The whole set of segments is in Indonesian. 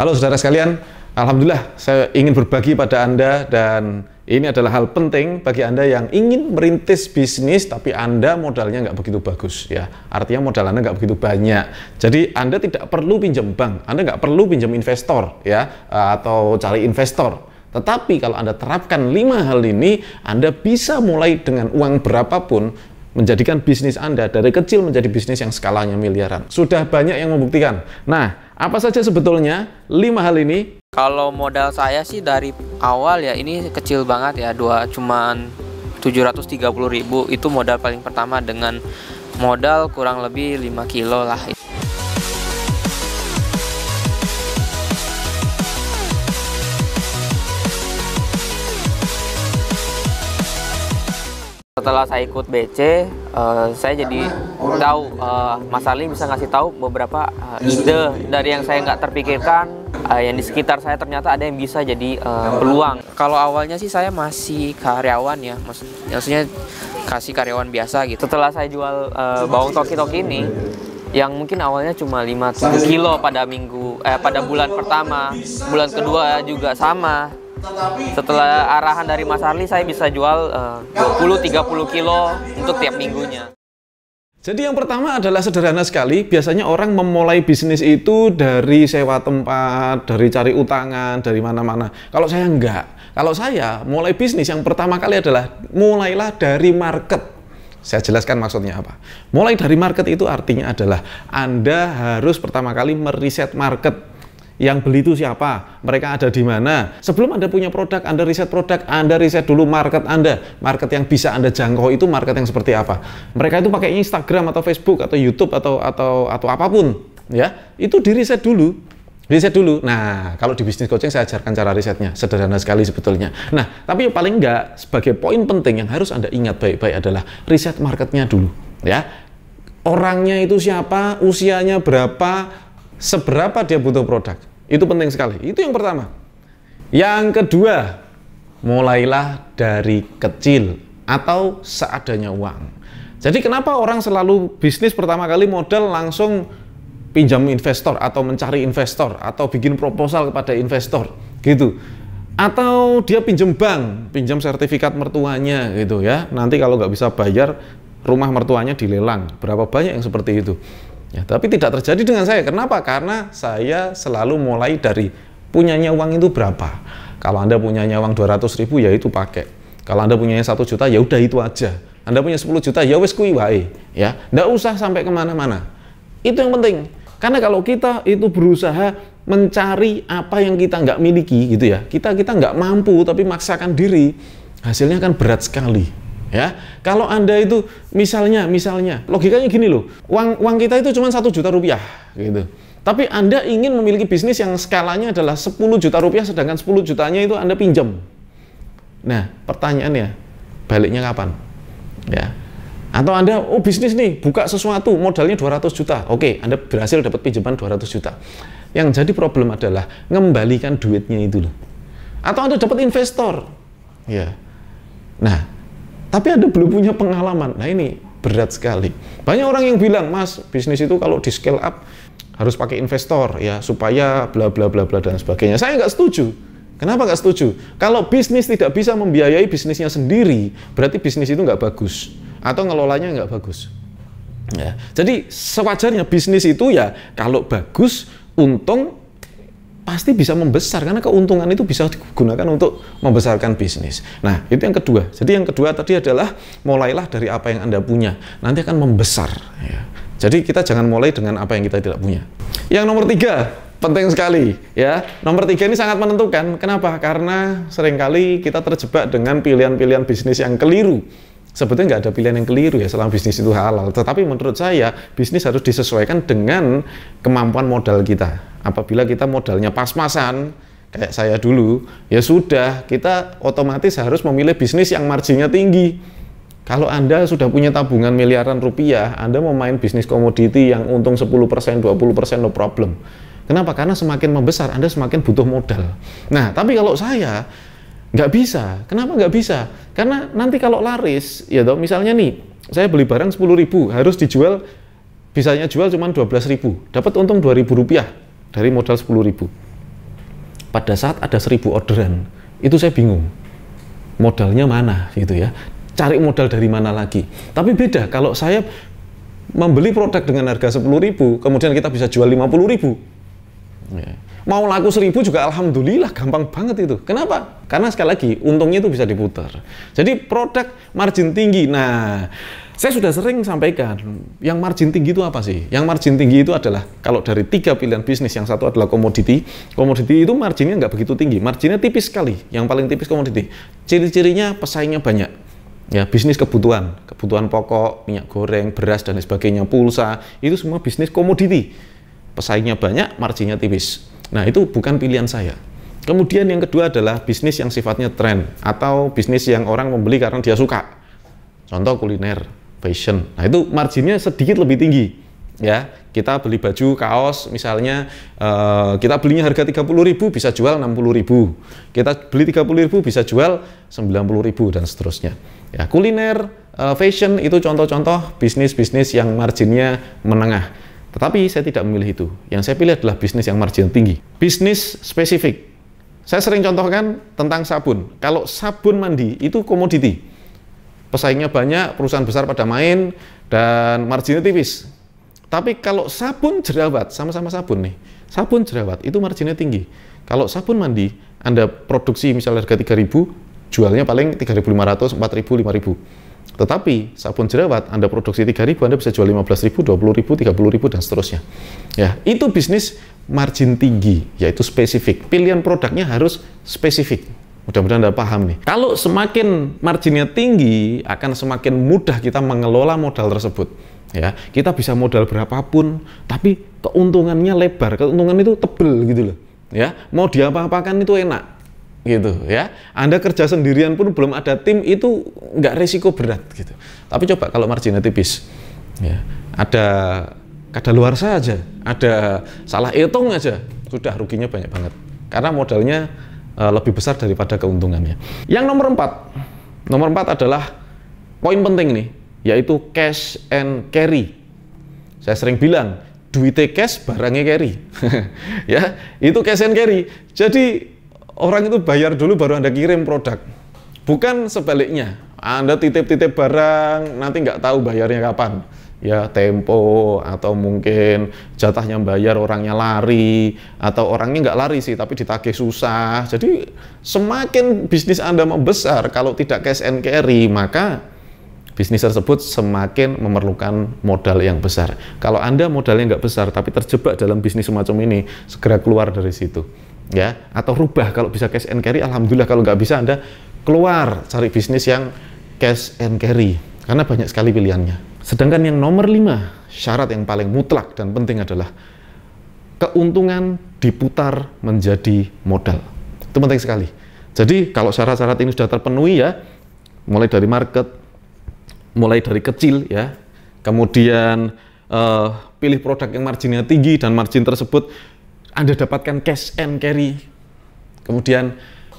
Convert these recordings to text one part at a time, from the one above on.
Halo saudara sekalian, Alhamdulillah saya ingin berbagi pada Anda dan ini adalah hal penting bagi Anda yang ingin merintis bisnis tapi Anda modalnya nggak begitu bagus ya. Artinya modal Anda nggak begitu banyak. Jadi Anda tidak perlu pinjam bank, Anda nggak perlu pinjam investor ya atau cari investor. Tetapi kalau Anda terapkan lima hal ini, Anda bisa mulai dengan uang berapapun menjadikan bisnis Anda dari kecil menjadi bisnis yang skalanya miliaran. Sudah banyak yang membuktikan. Nah, apa saja sebetulnya lima hal ini? Kalau modal saya sih dari awal ya ini kecil banget ya, dua cuman ribu itu modal paling pertama dengan modal kurang lebih 5 kilo lah. Setelah saya ikut BC, Eh, saya jadi tahu uh, Mas Ali bisa ngasih tahu beberapa uh, ide dari yang saya nggak terpikirkan uh, yang di sekitar saya ternyata ada yang bisa jadi uh, peluang. Kalau awalnya sih saya masih karyawan ya, maksudnya, maksudnya kasih karyawan biasa gitu. Setelah saya jual uh, bawang toki-toki ini, yang mungkin awalnya cuma 5 kilo pada minggu eh pada bulan pertama bulan kedua juga sama setelah arahan dari Mas Arli saya bisa jual eh, uh, 20-30 kilo untuk tiap minggunya. Jadi yang pertama adalah sederhana sekali, biasanya orang memulai bisnis itu dari sewa tempat, dari cari utangan, dari mana-mana. Kalau saya enggak, kalau saya mulai bisnis yang pertama kali adalah mulailah dari market. Saya jelaskan maksudnya apa. Mulai dari market itu artinya adalah Anda harus pertama kali meriset market yang beli itu siapa, mereka ada di mana. Sebelum Anda punya produk, Anda riset produk, Anda riset dulu market Anda. Market yang bisa Anda jangkau itu market yang seperti apa. Mereka itu pakai Instagram atau Facebook atau YouTube atau atau atau apapun, ya. Itu diriset dulu. Riset dulu. Nah, kalau di bisnis coaching saya ajarkan cara risetnya. Sederhana sekali sebetulnya. Nah, tapi yang paling enggak sebagai poin penting yang harus Anda ingat baik-baik adalah riset marketnya dulu, ya. Orangnya itu siapa, usianya berapa, seberapa dia butuh produk itu penting sekali. Itu yang pertama. Yang kedua, mulailah dari kecil atau seadanya uang. Jadi kenapa orang selalu bisnis pertama kali modal langsung pinjam investor atau mencari investor atau bikin proposal kepada investor gitu atau dia pinjam bank, pinjam sertifikat mertuanya gitu ya. Nanti kalau nggak bisa bayar rumah mertuanya dilelang. Berapa banyak yang seperti itu? Ya, tapi tidak terjadi dengan saya. Kenapa? Karena saya selalu mulai dari punyanya uang itu berapa. Kalau Anda punyanya uang 200 ribu, ya itu pakai. Kalau Anda punyanya satu juta, ya udah itu aja. Anda punya 10 juta, ya wes kui wae. Ya, nggak usah sampai kemana-mana. Itu yang penting. Karena kalau kita itu berusaha mencari apa yang kita nggak miliki gitu ya, kita kita nggak mampu tapi maksakan diri, hasilnya akan berat sekali ya kalau anda itu misalnya misalnya logikanya gini loh uang uang kita itu cuma satu juta rupiah gitu tapi anda ingin memiliki bisnis yang skalanya adalah 10 juta rupiah sedangkan 10 jutanya itu anda pinjam nah pertanyaannya baliknya kapan ya atau Anda, oh bisnis nih, buka sesuatu, modalnya 200 juta. Oke, Anda berhasil dapat pinjaman 200 juta. Yang jadi problem adalah ngembalikan duitnya itu loh. Atau Anda dapat investor. Ya. Nah, tapi Anda belum punya pengalaman. Nah ini berat sekali. Banyak orang yang bilang, Mas, bisnis itu kalau di scale up harus pakai investor ya supaya bla bla bla bla dan sebagainya. Saya nggak setuju. Kenapa nggak setuju? Kalau bisnis tidak bisa membiayai bisnisnya sendiri, berarti bisnis itu nggak bagus atau ngelolanya nggak bagus. Ya. Jadi sewajarnya bisnis itu ya kalau bagus, untung, pasti bisa membesar karena keuntungan itu bisa digunakan untuk membesarkan bisnis. Nah, itu yang kedua. Jadi yang kedua tadi adalah mulailah dari apa yang Anda punya. Nanti akan membesar. Ya. Jadi kita jangan mulai dengan apa yang kita tidak punya. Yang nomor tiga, penting sekali ya. Nomor tiga ini sangat menentukan. Kenapa? Karena seringkali kita terjebak dengan pilihan-pilihan bisnis yang keliru sebetulnya nggak ada pilihan yang keliru ya selama bisnis itu halal. Tetapi menurut saya bisnis harus disesuaikan dengan kemampuan modal kita. Apabila kita modalnya pas-pasan, kayak saya dulu, ya sudah kita otomatis harus memilih bisnis yang marginnya tinggi. Kalau Anda sudah punya tabungan miliaran rupiah, Anda mau main bisnis komoditi yang untung 10%, 20% no problem. Kenapa? Karena semakin membesar, Anda semakin butuh modal. Nah, tapi kalau saya, Nggak bisa. Kenapa nggak bisa? Karena nanti kalau laris, ya toh, misalnya nih, saya beli barang sepuluh ribu, harus dijual, bisanya jual cuma belas ribu. Dapat untung dua ribu rupiah dari modal sepuluh ribu. Pada saat ada 1000 orderan, itu saya bingung. Modalnya mana gitu ya. Cari modal dari mana lagi. Tapi beda kalau saya membeli produk dengan harga sepuluh ribu, kemudian kita bisa jual puluh ribu. Ya. Mau laku seribu juga alhamdulillah gampang banget itu. Kenapa? Karena sekali lagi untungnya itu bisa diputar. Jadi produk margin tinggi. Nah, saya sudah sering sampaikan, yang margin tinggi itu apa sih? Yang margin tinggi itu adalah kalau dari tiga pilihan bisnis, yang satu adalah komoditi. Komoditi itu marginnya nggak begitu tinggi, marginnya tipis sekali. Yang paling tipis komoditi. Ciri-cirinya pesaingnya banyak ya bisnis kebutuhan kebutuhan pokok minyak goreng beras dan sebagainya pulsa itu semua bisnis komoditi pesaingnya banyak marginnya tipis Nah, itu bukan pilihan saya. Kemudian yang kedua adalah bisnis yang sifatnya tren atau bisnis yang orang membeli karena dia suka. Contoh kuliner, fashion. Nah, itu marginnya sedikit lebih tinggi. Ya, kita beli baju kaos misalnya uh, kita belinya harga 30.000 bisa jual 60.000. Kita beli 30.000 bisa jual 90.000 dan seterusnya. Ya, kuliner, uh, fashion itu contoh-contoh bisnis-bisnis yang marginnya menengah. Tetapi saya tidak memilih itu. Yang saya pilih adalah bisnis yang margin tinggi. Bisnis spesifik. Saya sering contohkan tentang sabun. Kalau sabun mandi itu komoditi. Pesaingnya banyak, perusahaan besar pada main, dan marginnya tipis. Tapi kalau sabun jerawat, sama-sama sabun nih. Sabun jerawat itu marginnya tinggi. Kalau sabun mandi, Anda produksi misalnya harga 3000, jualnya paling 3500, 4000, 5000. Tetapi sabun jerawat Anda produksi tiga ribu, Anda bisa jual belas ribu, puluh ribu, puluh ribu, dan seterusnya. Ya, itu bisnis margin tinggi, yaitu spesifik. Pilihan produknya harus spesifik. Mudah-mudahan Anda paham nih. Kalau semakin marginnya tinggi, akan semakin mudah kita mengelola modal tersebut. Ya, kita bisa modal berapapun, tapi keuntungannya lebar, keuntungan itu tebel gitu loh. Ya, mau diapa-apakan itu enak gitu ya. Anda kerja sendirian pun belum ada tim itu nggak resiko berat gitu. Tapi coba kalau marginnya tipis, ya ada kada luar saja, ada salah hitung aja, sudah ruginya banyak banget. Karena modalnya e, lebih besar daripada keuntungannya. Yang nomor empat, nomor empat adalah poin penting nih, yaitu cash and carry. Saya sering bilang, duitnya cash, barangnya carry. ya, itu cash and carry. Jadi orang itu bayar dulu baru Anda kirim produk. Bukan sebaliknya. Anda titip-titip barang, nanti nggak tahu bayarnya kapan. Ya, tempo, atau mungkin jatahnya bayar, orangnya lari, atau orangnya nggak lari sih, tapi ditagih susah. Jadi, semakin bisnis Anda membesar, kalau tidak cash and carry, maka bisnis tersebut semakin memerlukan modal yang besar. Kalau Anda modalnya nggak besar, tapi terjebak dalam bisnis semacam ini, segera keluar dari situ ya atau rubah kalau bisa cash and carry alhamdulillah kalau nggak bisa anda keluar cari bisnis yang cash and carry karena banyak sekali pilihannya sedangkan yang nomor 5 syarat yang paling mutlak dan penting adalah keuntungan diputar menjadi modal itu penting sekali jadi kalau syarat-syarat ini sudah terpenuhi ya mulai dari market mulai dari kecil ya kemudian uh, pilih produk yang marginnya tinggi dan margin tersebut anda dapatkan cash and carry. Kemudian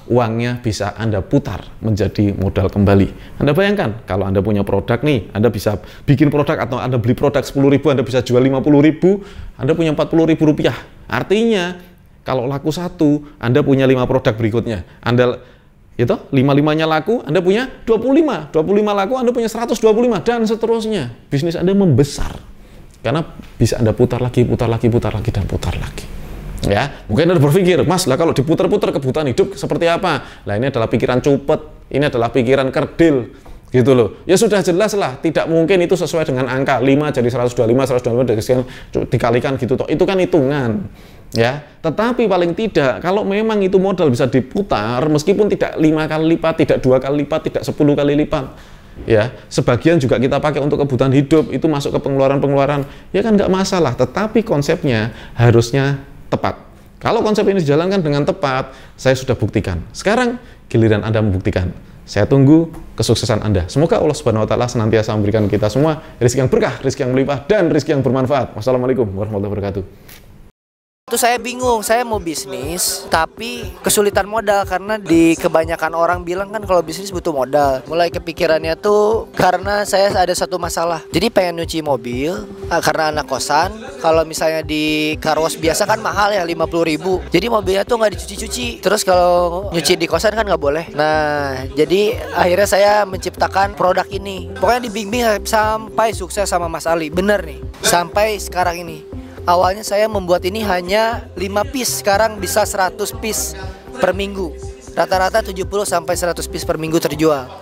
uangnya bisa Anda putar menjadi modal kembali. Anda bayangkan, kalau Anda punya produk nih, Anda bisa bikin produk atau Anda beli produk sepuluh ribu, Anda bisa jual puluh ribu, Anda punya puluh ribu rupiah. Artinya, kalau laku satu, Anda punya lima produk berikutnya. Anda itu lima limanya laku, Anda punya 25, 25 laku, Anda punya 125, dan seterusnya. Bisnis Anda membesar. Karena bisa Anda putar lagi, putar lagi, putar lagi, dan putar lagi ya mungkin ada berpikir mas lah kalau diputar-putar kebutuhan hidup seperti apa lah ini adalah pikiran cupet ini adalah pikiran kerdil gitu loh ya sudah jelas lah tidak mungkin itu sesuai dengan angka 5 jadi 125 125 dari sekian dikalikan gitu toh itu kan hitungan ya tetapi paling tidak kalau memang itu modal bisa diputar meskipun tidak lima kali lipat tidak dua kali lipat tidak sepuluh kali lipat ya sebagian juga kita pakai untuk kebutuhan hidup itu masuk ke pengeluaran pengeluaran ya kan nggak masalah tetapi konsepnya harusnya tepat. Kalau konsep ini dijalankan dengan tepat, saya sudah buktikan. Sekarang giliran Anda membuktikan. Saya tunggu kesuksesan Anda. Semoga Allah Subhanahu wa taala senantiasa memberikan kita semua rezeki yang berkah, rezeki yang melimpah dan rezeki yang bermanfaat. Wassalamualaikum warahmatullahi wabarakatuh. Itu saya bingung, saya mau bisnis tapi kesulitan modal karena di kebanyakan orang bilang kan kalau bisnis butuh modal. Mulai kepikirannya tuh karena saya ada satu masalah. Jadi pengen nyuci mobil eh, karena anak kosan. Kalau misalnya di karos biasa kan mahal ya 50 ribu. Jadi mobilnya tuh nggak dicuci-cuci. Terus kalau nyuci di kosan kan nggak boleh. Nah jadi akhirnya saya menciptakan produk ini. Pokoknya dibimbing sampai sukses sama Mas Ali. Bener nih. Sampai sekarang ini awalnya saya membuat ini hanya 5 piece sekarang bisa 100 piece per minggu rata-rata 70 sampai 100 piece per minggu terjual